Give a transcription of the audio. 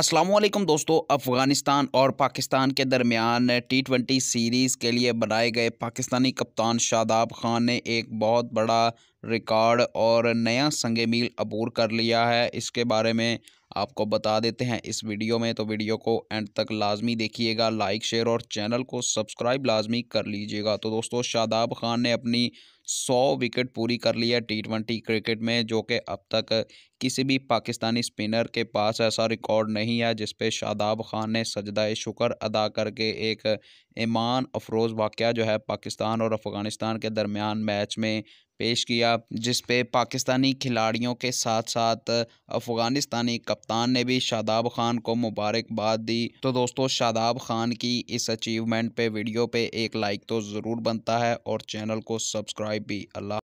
असलम दोस्तों अफ़गानिस्तान और पाकिस्तान के दरमियान टी ट्वेंटी सीरीज़ के लिए बनाए गए पाकिस्तानी कप्तान शादाब खान ने एक बहुत बड़ा रिकॉर्ड और नया संग मील अबूर कर लिया है इसके बारे में आपको बता देते हैं इस वीडियो में तो वीडियो को एंड तक लाजमी देखिएगा लाइक शेयर और चैनल को सब्सक्राइब लाजमी कर लीजिएगा तो दोस्तों शादाब खान ने अपनी सौ विकेट पूरी कर ली है टी ट्वेंटी क्रिकेट में जो कि अब तक किसी भी पाकिस्तानी स्पिनर के पास ऐसा रिकॉर्ड नहीं है जिस पर शादाब खान ने सजदा शुक्र अदा करके एक ईमान अफरोज़ वाक़ जो है पाकिस्तान और अफ़गानिस्तान के दरमियान मैच में पेश किया जिस पे पाकिस्तानी खिलाड़ियों के साथ साथ अफ़गानिस्तानी कप्तान ने भी शादाब खान को मुबारकबाद दी तो दोस्तों शादाब खान की इस अचीवमेंट पे वीडियो पे एक लाइक तो ज़रूर बनता है और चैनल को सब्सक्राइब भी अल्लाह